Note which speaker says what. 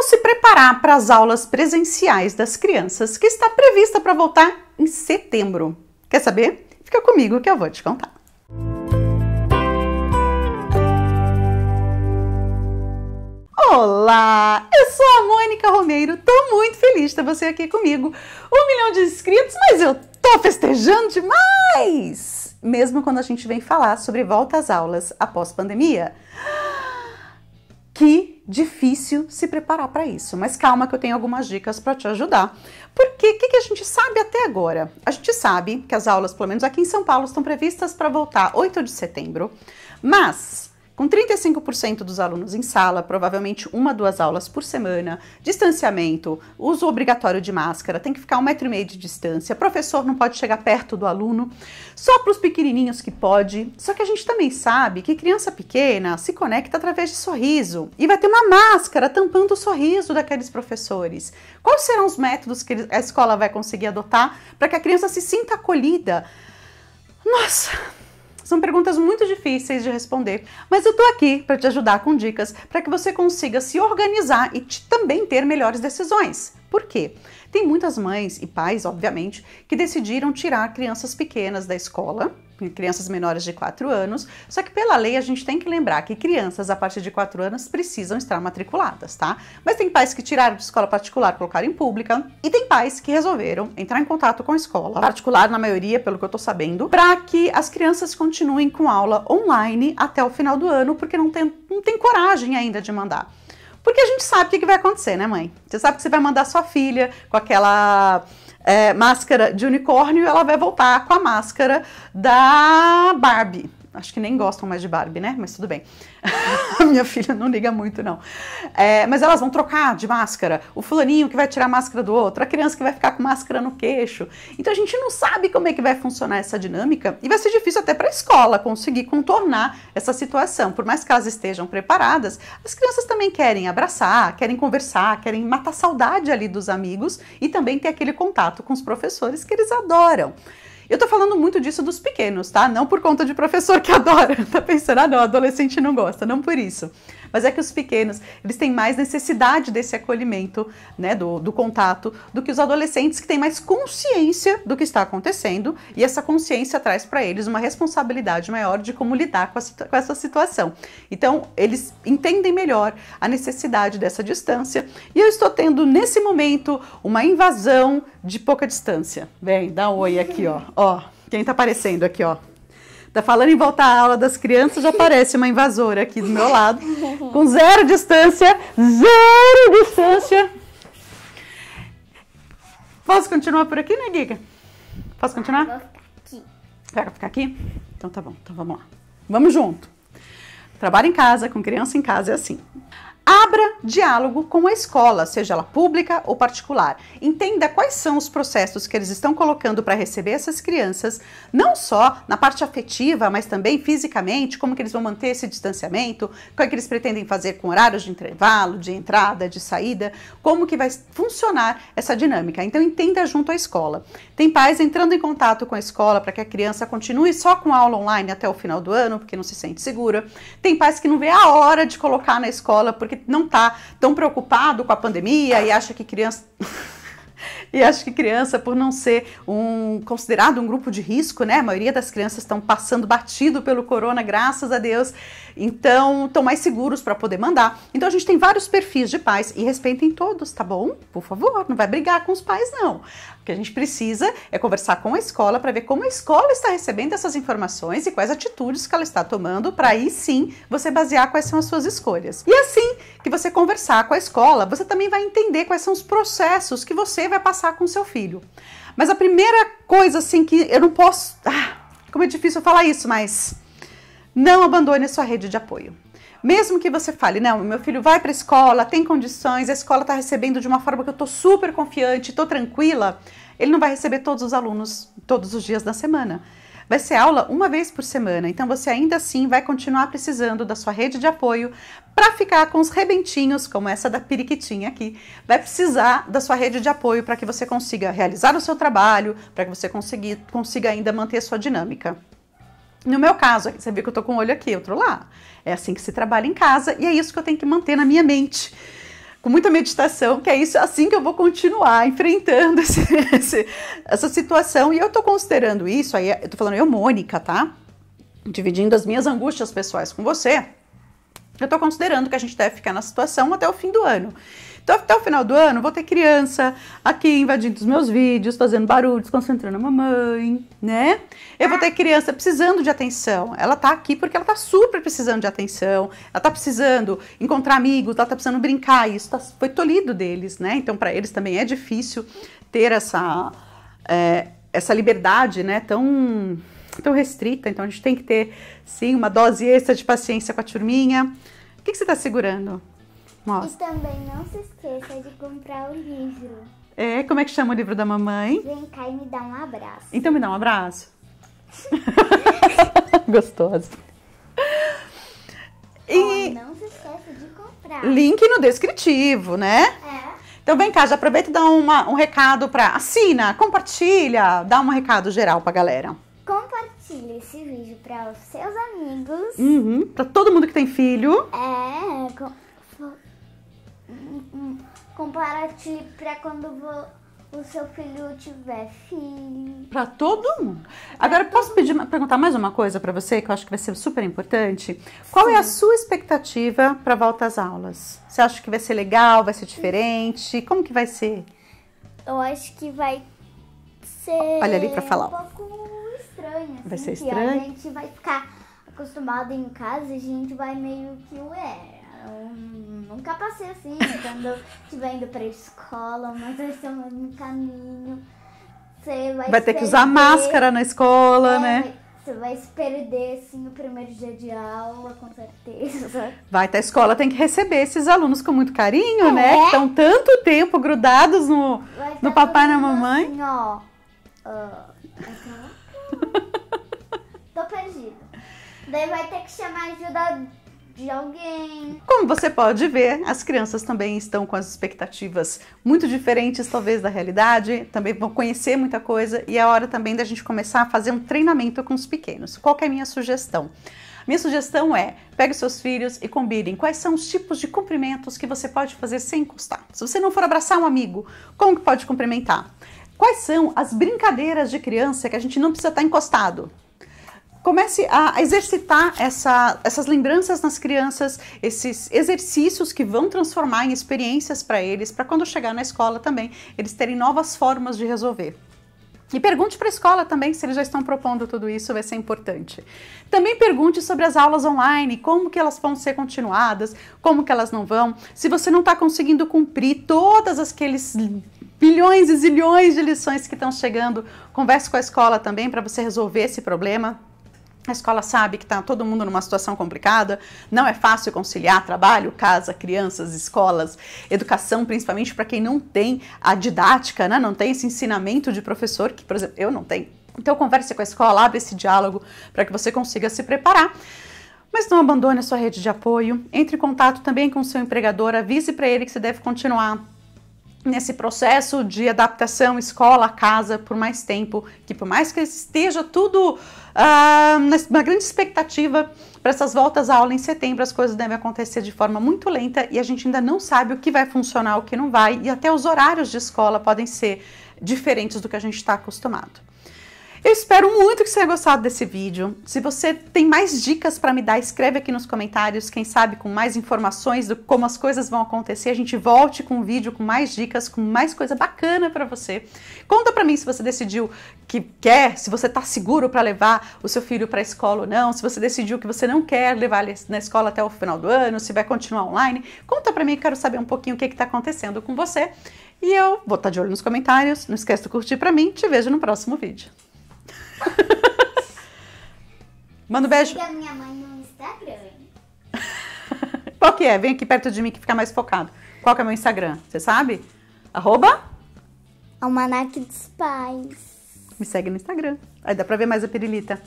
Speaker 1: como se preparar para as aulas presenciais das crianças, que está prevista para voltar em setembro. Quer saber? Fica comigo que eu vou te contar. Olá, eu sou a Mônica Romeiro, tô muito feliz de ter você aqui comigo. Um milhão de inscritos, mas eu tô festejando demais! Mesmo quando a gente vem falar sobre volta às aulas após pandemia. Que difícil se preparar para isso. Mas calma que eu tenho algumas dicas para te ajudar. Porque o que, que, a gente sabe até agora? A gente sabe que as aulas, pelo menos aqui em São Paulo, estão previstas para voltar 8 de setembro, mas com 35% dos alunos em sala, provavelmente uma, duas aulas por semana, distanciamento, uso obrigatório de máscara, tem que ficar um metro e meio de distância, professor não pode chegar perto do aluno, só para os pequenininhos que pode. Só que a gente também sabe que criança pequena se conecta através de sorriso e vai ter uma máscara tampando o sorriso daqueles professores. Quais serão os métodos que a escola vai conseguir adotar para que a criança se sinta acolhida? Nossa! São perguntas muito difíceis de responder, mas eu tô aqui para te ajudar com dicas para que você consiga se organizar e te, também ter melhores decisões. Por quê? Tem muitas mães e pais, obviamente, que decidiram tirar crianças pequenas da escola, crianças menores de 4 anos, só que pela lei a gente tem que lembrar que crianças a partir de 4 anos precisam estar matriculadas, tá? Mas tem pais que tiraram de escola particular, colocaram em pública, e tem pais que resolveram entrar em contato com a escola particular, na maioria, pelo que eu tô sabendo, para que as crianças continuem com aula online até o final do ano, porque não tem, não tem coragem ainda de mandar. Porque a gente sabe o que, vai acontecer, né, mãe? Você sabe que você vai mandar sua filha com aquela é, máscara de unicórnio e ela vai voltar com a máscara da Barbie acho que nem gostam mais de Barbie, né? Mas tudo bem. a minha filha não liga muito, não. É, mas elas vão trocar de máscara. O fulaninho que vai tirar a máscara do outro, a criança que vai ficar com máscara no queixo. Então a gente não sabe como é que vai funcionar essa dinâmica e vai ser difícil até para a escola conseguir contornar essa situação. Por mais que elas estejam preparadas, as crianças também querem abraçar, querem conversar, querem matar saudade ali dos amigos e também ter aquele contato com os professores que eles adoram. Eu tô falando muito disso dos pequenos, tá? Não por conta de professor que adora. Tá pensando, ah, não, adolescente não gosta, não por isso. Mas é que os pequenos, eles têm mais necessidade desse acolhimento, né, do, do contato, do que os adolescentes que têm mais consciência do que está acontecendo e essa consciência traz para eles uma responsabilidade maior de como lidar com, a, com essa situação. Então, eles entendem melhor a necessidade dessa distância e eu estou tendo nesse momento uma invasão de pouca distância. Vem, dá um oi aqui, ó. Ó, quem tá aparecendo aqui, ó. Tá falando em voltar à aula das crianças, já aparece uma invasora aqui do meu lado, com zero distância, zero distância. Posso continuar por aqui, né, Giga? Posso continuar? ficar aqui. Quero ficar aqui? Então tá bom, então vamos lá. Vamos junto. Trabalho em casa, com criança em casa é assim. Abra diálogo com a escola, seja ela pública ou particular. Entenda quais são os processos que eles estão colocando para receber essas crianças, não só na parte afetiva, mas também fisicamente, como que eles vão manter esse distanciamento, o que, é que eles pretendem fazer com horários de intervalo, de entrada, de saída, como que vai funcionar essa dinâmica. Então entenda junto à escola. Tem pais entrando em contato com a escola para que a criança continue só com aula online até o final do ano, porque não se sente segura. Tem pais que não vê a hora de colocar na escola porque não está tão preocupado com a pandemia e acha que criança. E acho que criança, por não ser um considerado um grupo de risco, né? A maioria das crianças estão passando batido pelo corona, graças a Deus. Então, estão mais seguros para poder mandar. Então, a gente tem vários perfis de pais e respeitem todos, tá bom? Por favor, não vai brigar com os pais, não. O que a gente precisa é conversar com a escola para ver como a escola está recebendo essas informações e quais atitudes que ela está tomando, para aí sim você basear quais são as suas escolhas. E assim que você conversar com a escola, você também vai entender quais são os processos que você vai passar passar com seu filho. Mas a primeira coisa, assim, que eu não posso. Ah, como é difícil falar isso, mas. Não abandone a sua rede de apoio. Mesmo que você fale, não, meu filho vai para a escola, tem condições, a escola está recebendo de uma forma que eu estou super confiante, estou tranquila, ele não vai receber todos os alunos todos os dias da semana. Vai ser aula uma vez por semana, então você ainda assim vai continuar precisando da sua rede de apoio para ficar com os rebentinhos, como essa da periquitinha aqui. Vai precisar da sua rede de apoio para que você consiga realizar o seu trabalho, para que você consiga, consiga ainda manter a sua dinâmica. No meu caso, você vê que eu tô com o olho aqui, outro lá. É assim que se trabalha em casa e é isso que eu tenho que manter na minha mente com muita meditação, que é isso é assim que eu vou continuar enfrentando esse, esse, essa situação. E eu tô considerando isso, aí eu tô falando eu, Mônica, tá? Dividindo as minhas angústias pessoais com você, eu tô considerando que a gente deve ficar na situação até o fim do ano. Então, até o final do ano, vou ter criança aqui invadindo os meus vídeos, fazendo barulho, desconcentrando a mamãe, né? Eu vou ter criança precisando de atenção. Ela tá aqui porque ela tá super precisando de atenção. Ela tá precisando encontrar amigos, ela tá precisando brincar. E isso tá, foi tolhido deles, né? Então, para eles também é difícil ter essa, é, essa liberdade, né? Tão tão restrita, então a gente tem que ter sim uma dose extra de paciência com a turminha. O que, que você está segurando? Mostra. E também não se esqueça de comprar o livro. É, como é que chama o livro da mamãe? Vem cá e me dá um abraço. Então me dá um abraço. Gostoso. E... Oh, não se esqueça de comprar. Link no descritivo, né? É. Então vem cá, já aproveita e dá uma, um recado para Assina, compartilha, dá um recado geral pra galera. Compartilhe esse vídeo para os seus amigos. Uhum, para todo mundo que tem filho. É, com comparativo para quando o seu filho tiver filho. Para todo mundo. Agora, posso pedir, perguntar mais uma coisa para você, que eu acho que vai ser super importante? Qual Sim. é a sua expectativa para volta às aulas? Você acha que vai ser legal, vai ser diferente? Como que vai ser? Eu acho que vai ser... Olha ali para falar. Um pouco estranho. Assim, vai ser estranho? a gente vai ficar acostumado em casa, a gente vai meio que, eu nunca passei assim, quando estiver indo pra escola, mas eu estou um caminho. Você vai, vai ter perder, que usar máscara na escola, né? é, né? Você vai se perder, assim, o primeiro dia de aula, com certeza. Vai, tá, a escola tem que receber esses alunos com muito carinho, é, né? Que estão tanto tempo grudados no, no tá papai e na mamãe. Assim, ó, uh, Tô perdida Daí vai ter que chamar ajuda de alguém. Como você pode ver, as crianças também estão com as expectativas muito diferentes, talvez, da realidade, também vão conhecer muita coisa e é hora também da gente começar a fazer um treinamento com os pequenos. Qual é a minha sugestão? Minha sugestão é: pegue seus filhos e combinem quais são os tipos de cumprimentos que você pode fazer sem encostar. Se você não for abraçar um amigo, como que pode cumprimentar? Quais são as brincadeiras de criança que a gente não precisa estar tá encostado? comece a exercitar essa, essas lembranças nas crianças, esses exercícios que vão transformar em experiências para eles, para quando chegar na escola também eles terem novas formas de resolver. E pergunte para a escola também se eles já estão propondo tudo isso, vai ser importante. Também pergunte sobre as aulas online, como que elas vão ser continuadas, como que elas não vão. Se você não está conseguindo cumprir todas aqueles bilhões e zilhões de lições que estão chegando, converse com a escola também para você resolver esse problema. A escola sabe que está todo mundo numa situação complicada, não é fácil conciliar trabalho, casa, crianças, escolas, educação, principalmente para quem não tem a didática, né? não tem esse ensinamento de professor, que, por exemplo, eu não tenho. Então, converse com a escola, abre esse diálogo para que você consiga se preparar. Mas não abandone a sua rede de apoio, entre em contato também com o seu empregador, avise para ele que você deve continuar nesse processo de adaptação escola casa por mais tempo que por mais que esteja tudo uh, ah, uma grande expectativa para essas voltas à aula em setembro as coisas devem acontecer de forma muito lenta e a gente ainda não sabe o que vai funcionar o que não vai e até os horários de escola podem ser diferentes do que a gente está acostumado eu espero muito que você tenha gostado desse vídeo. Se você tem mais dicas para me dar, escreve aqui nos comentários, quem sabe com mais informações do como as coisas vão acontecer, a gente volte com um vídeo com mais dicas, com mais coisa bacana para você. Conta para mim se você decidiu que quer, se você está seguro para levar o seu filho para a escola ou não, se você decidiu que você não quer levar ele na escola até o final do ano, se vai continuar online. Conta para mim, quero saber um pouquinho o que está acontecendo com você. E eu vou estar tá de olho nos comentários. Não esquece de curtir para mim. Te vejo no próximo vídeo. Manda um beijo. Siga minha mãe no Instagram. Qual que é? Vem aqui perto de mim que fica mais focado. Qual que é meu Instagram? Você sabe? Arroba? Almanac dos Pais. Me segue no Instagram. Aí dá pra ver mais a Perilita.